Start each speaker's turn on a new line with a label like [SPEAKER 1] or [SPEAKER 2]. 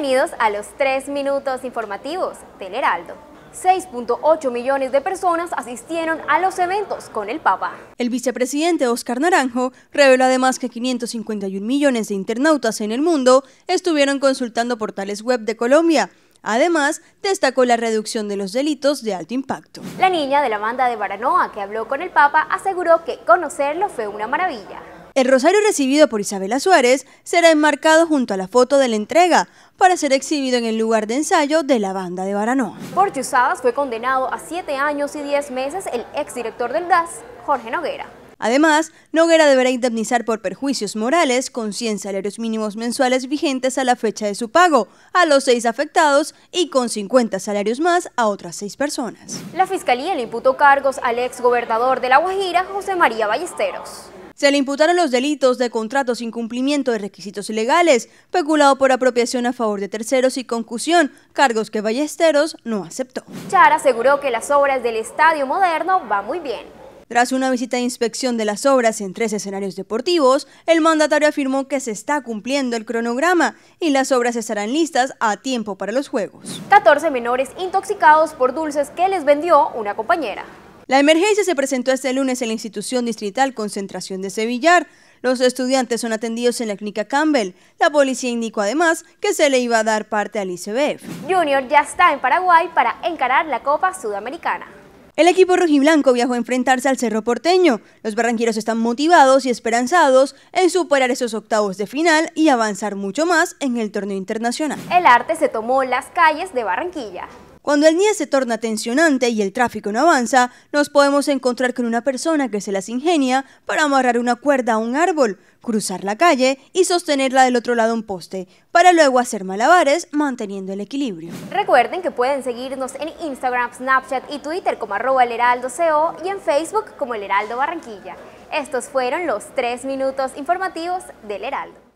[SPEAKER 1] Bienvenidos a los 3 minutos informativos del Heraldo. 6.8 millones de personas asistieron a los eventos con el Papa.
[SPEAKER 2] El vicepresidente Oscar Naranjo reveló además que 551 millones de internautas en el mundo estuvieron consultando portales web de Colombia Además, destacó la reducción de los delitos de alto impacto.
[SPEAKER 1] La niña de la banda de Baranoa que habló con el Papa aseguró que conocerlo fue una maravilla.
[SPEAKER 2] El rosario recibido por Isabela Suárez será enmarcado junto a la foto de la entrega para ser exhibido en el lugar de ensayo de la banda de Baranoa.
[SPEAKER 1] Por chuzadas fue condenado a 7 años y 10 meses el exdirector del GAS, Jorge Noguera.
[SPEAKER 2] Además, Noguera deberá indemnizar por perjuicios morales con 100 salarios mínimos mensuales vigentes a la fecha de su pago a los seis afectados y con 50 salarios más a otras seis personas.
[SPEAKER 1] La Fiscalía le imputó cargos al exgobernador de La Guajira, José María Ballesteros.
[SPEAKER 2] Se le imputaron los delitos de contratos, cumplimiento de requisitos legales, peculado por apropiación a favor de terceros y concusión, cargos que Ballesteros no aceptó.
[SPEAKER 1] Char aseguró que las obras del Estadio Moderno van muy bien.
[SPEAKER 2] Tras una visita de inspección de las obras en tres escenarios deportivos, el mandatario afirmó que se está cumpliendo el cronograma y las obras estarán listas a tiempo para los Juegos.
[SPEAKER 1] 14 menores intoxicados por dulces que les vendió una compañera.
[SPEAKER 2] La emergencia se presentó este lunes en la institución distrital Concentración de Sevillar. Los estudiantes son atendidos en la clínica Campbell. La policía indicó además que se le iba a dar parte al ICBF. Junior ya está en Paraguay para encarar la Copa Sudamericana. El equipo rojiblanco viajó a enfrentarse al Cerro Porteño. Los barranqueros están motivados y esperanzados en superar esos octavos de final y avanzar mucho más en el torneo internacional. El arte se tomó las calles de Barranquilla. Cuando el día se torna tensionante y el tráfico no avanza, nos podemos encontrar con una persona que se las ingenia para amarrar una cuerda a un árbol, cruzar la calle y sostenerla del otro lado un poste, para luego hacer malabares manteniendo el equilibrio.
[SPEAKER 1] Recuerden que pueden seguirnos en Instagram, Snapchat y Twitter como arroba el heraldo y en Facebook como el heraldo Barranquilla. Estos fueron los tres minutos informativos del heraldo.